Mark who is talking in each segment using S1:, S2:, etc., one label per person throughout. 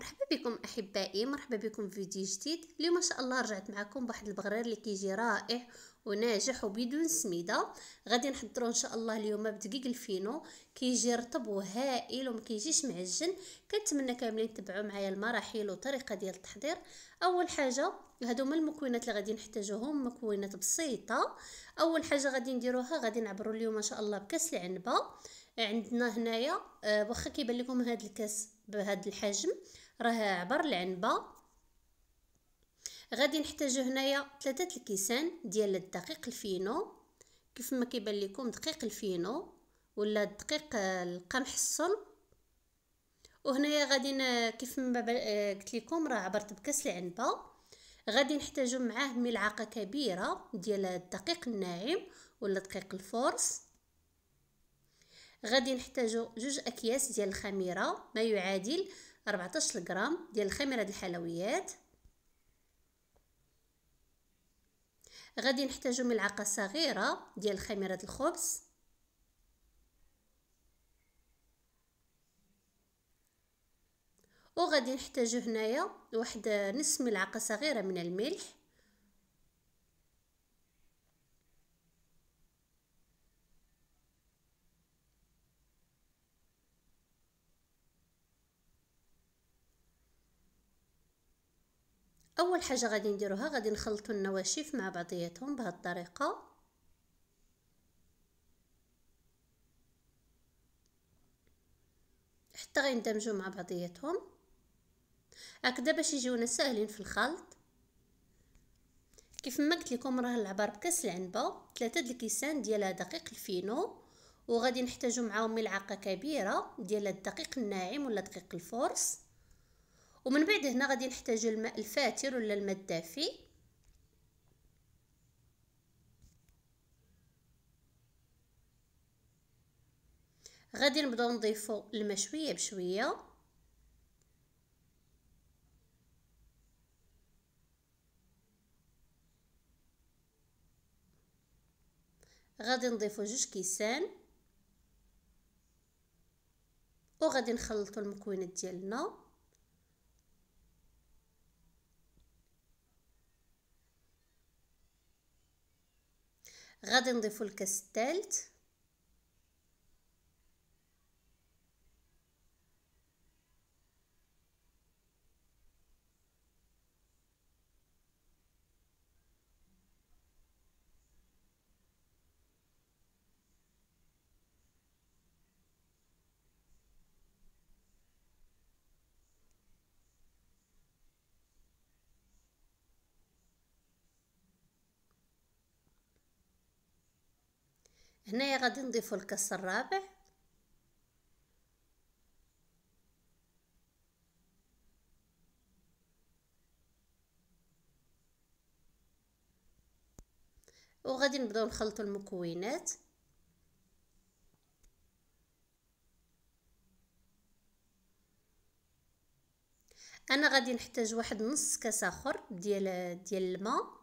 S1: مرحبا بكم احبائي مرحبا بكم في فيديو جديد اليوم ان شاء الله رجعت معكم بواحد البغرير اللي كيجي رائع وناجح وبدون سميده غادي نحضروا ان شاء الله اليوم بدقيق الفينو كيجي رطب وهائل وما كيجيش معجن كنتمنى كاملين تبعوا معايا المراحل وطريقه ديال التحضير اول حاجه هادو هما المكونات اللي غادي نحتاجوهم مكونات بسيطه اول حاجه غادي نديروها غادي نعبروا اليوم ان شاء الله بكاس العنبه عندنا هنايا آه، واخا كيبان لكم هذا الكاس بهذا الحجم راه عبر العنبه غادي نحتاجو هنايا ثلاثه الكيسان ديال الدقيق الفينو كيف ما كيبان لكم دقيق الفينو ولا دقيق القمح الصلب وهنايا غادي كيف ما قلت لكم راه عبرت بكاس العنبه غادي نحتاجو معاه ملعقه كبيره ديال الدقيق الناعم ولا دقيق الفورس غادي نحتاجو جوج اكياس ديال الخميره ما يعادل 14 غرام ديال الخميره ديال الحلويات غادي نحتاجو ملعقه صغيره ديال خميره الخبز وغادي نحتاجو هنايا واحد نصف ملعقه صغيره من الملح اول حاجه غادي نديروها غادي نخلطوا النواشف مع بعضياتهم بهذه الطريقه حتى غيندمجوا مع بعضياتهم هكذا باش يجيونا ساهلين في الخلط كيف ما قلت لكم راه العبار بكاس العنبه ثلاثة د الكيسان ديال دقيق الفينو وغادي نحتاجو معاهم ملعقه كبيره ديال الدقيق الناعم ولا دقيق الفورس ومن بعد هنا غادي نحتاج الماء الفاتر ولا الماء الدافي غادي نبداو نضيفو الماء شويه بشويه غادي نضيفو جوج كيسان وغادي نخلطو المكونات ديالنا غادي نضيفو الكاس الثالث هنايا غادي نضيفو الكاس الرابع وغادي نبداو نخلطو المكونات انا غادي نحتاج واحد نص كاس اخر ديال ديال الماء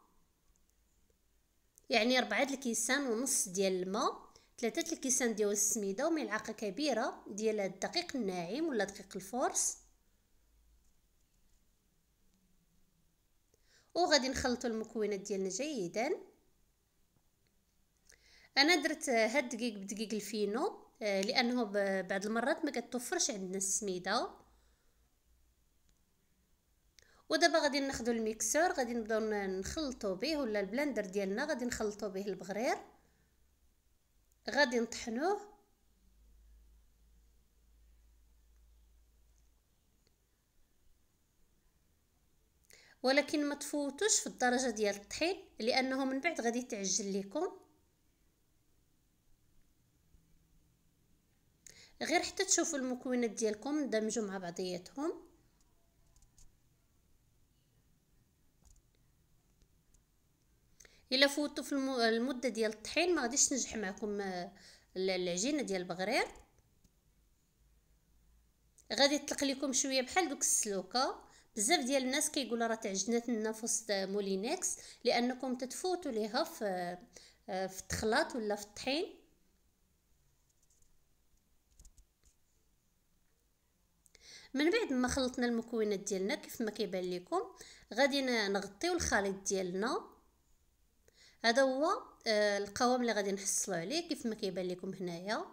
S1: يعني ربعة الكيسان ونص ديال الماء ثلاثة الكيسان ديال السميدة وملعقة كبيرة ديال الدقيق الناعم ولا دقيق الفورس وغادي نخلطو المكونات ديالنا جيدا انا درت هاد الدقيق بدقيق الفينو آه، لانه بعض المرات ما كتوفرش عندنا السميده ودابا غادي ناخذ الميكسور غادي نبداو نخلطو به ولا البلندر ديالنا غادي نخلطو به البغرير غادي نطحنوه ولكن ما تفوتوش في الدرجه ديال الطحين لانه من بعد غادي تعجل لكم غير حتى تشوفوا المكونات ديالكم اندمجوا مع بعضياتهم الا فوتو في المده ديال الطحين ما غاديش تنجح معكم آه، العجينه ديال البغرير غادي تطلق لكم شويه بحال دوك السلوكه بزاف ديال الناس كيقولوا راه تعجنات لنا في وسط مولينكس لانكم تتفوتوا ليها في آه، آه، في التخلاط ولا في الطحين من بعد ما خلطنا المكونات ديالنا كيف ما كيبان لكم غادي نغطيو الخليط ديالنا هذا هو آه، القوام اللي غادي نحصلو عليه كيف ما كيبان لكم هنايا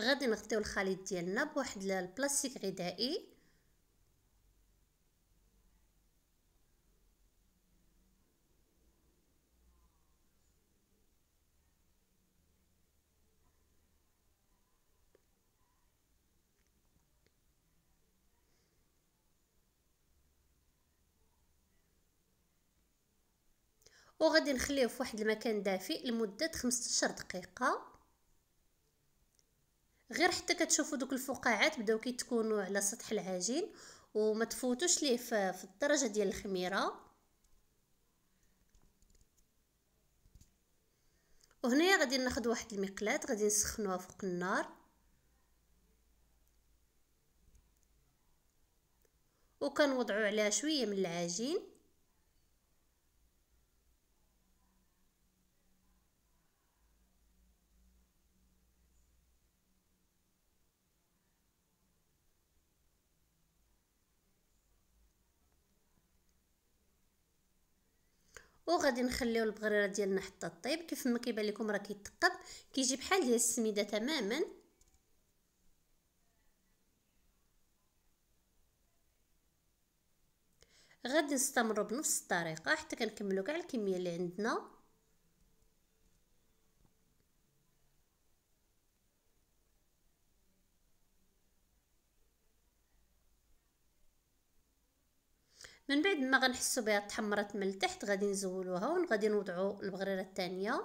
S1: غادي نغطيو الخليط ديالنا بواحد البلاستيك غذائي وغادي نخليه في واحد المكان دافئ لمده 15 دقيقه غير حتى كتشوفوا دوك الفقاعات بداو كيتكونوا على سطح العجين وما تفوتوش ليه في الدرجه ديال الخميره وهنايا غادي ناخذ واحد المقلاة غادي نسخنوها فوق النار وكنوضعوا عليها شويه من العجين وغادي نخليو البغريره ديالنا حتى طيب كيف ما كيبان لكم راه كيتقب كيجي بحال ديال السميده تماما غادي نستمروا بنفس الطريقه حتى كنكملوا كاع الكميه اللي عندنا من بعد ما غنحسو بها تحمرت من التحت غادي نزولوها وغادي نوضعو البغريره الثانيه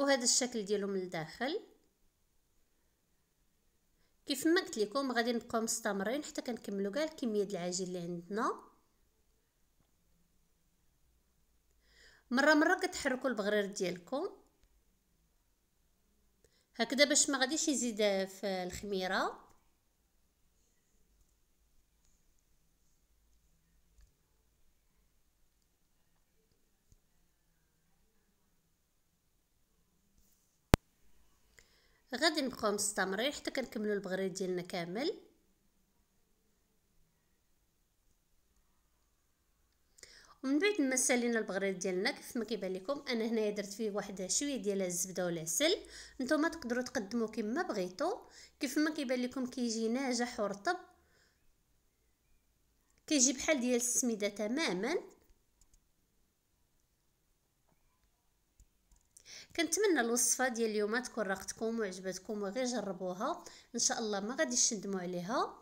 S1: وهذا الشكل ديالو من الداخل كيف ما قلت لكم غادي نبقاو مستمرين حتى كنكملوا كاع الكميه ديال العجين اللي عندنا مره مره كتحركوا البغرير ديالكم هكذا باش ما غاديش يزيد في الخميره غادي نبقاو مستمرين حتى كنكملوا البغريد ديالنا كامل ومن بعد ما سالينا البغريد ديالنا كيف ما كيبان لكم انا هنايا درت فيه واحد شويه ديال الزبده والعسل نتوما تقدروا تقدموا كما بغيتو كيف ما كيبان لكم كيجي ناجح ورطب كيجي بحال ديال السميده تماما كنتمنى الوصفه ديال اليوم تكون راقتكم وعجبتكم وغير جربوها ان شاء الله ما غاديش تندموا عليها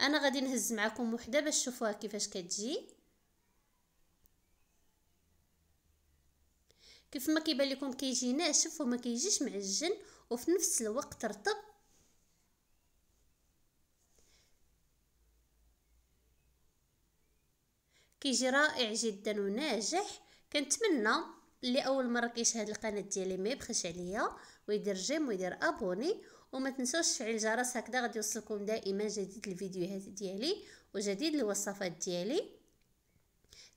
S1: انا غادي نهز معكم وحده باش تشوفوها كيفاش كتجي كيف ما كيبان لكم كيجي ناشف وما كيجيش معجن وفي نفس الوقت رطب كيجي رائع جدا وناجح كنتمنى اللي اول مره كيشاهد القناه ديالي ما يبخلش عليا ويدير جيم ويدير ابوني وما تنسوش تفعيل الجرس هكذا غادي يوصلكم دائما جديد الفيديوهات ديالي وجديد الوصفات ديالي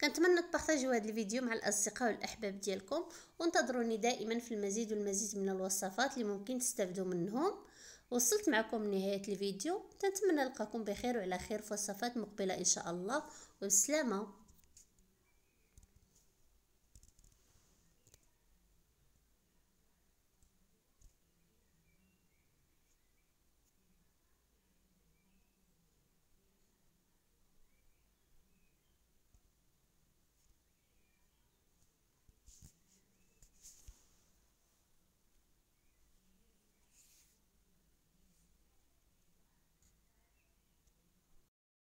S1: كنتمنى تبارطاجيو هذا الفيديو مع الاصدقاء والاحباب ديالكم وانتظروني دائما في المزيد والمزيد من الوصفات اللي ممكن تستافدوا منهم وصلت معكم لنهايه الفيديو تنتمنى نلقاكم بخير وعلى خير في وصفات مقبله ان شاء الله والسلامه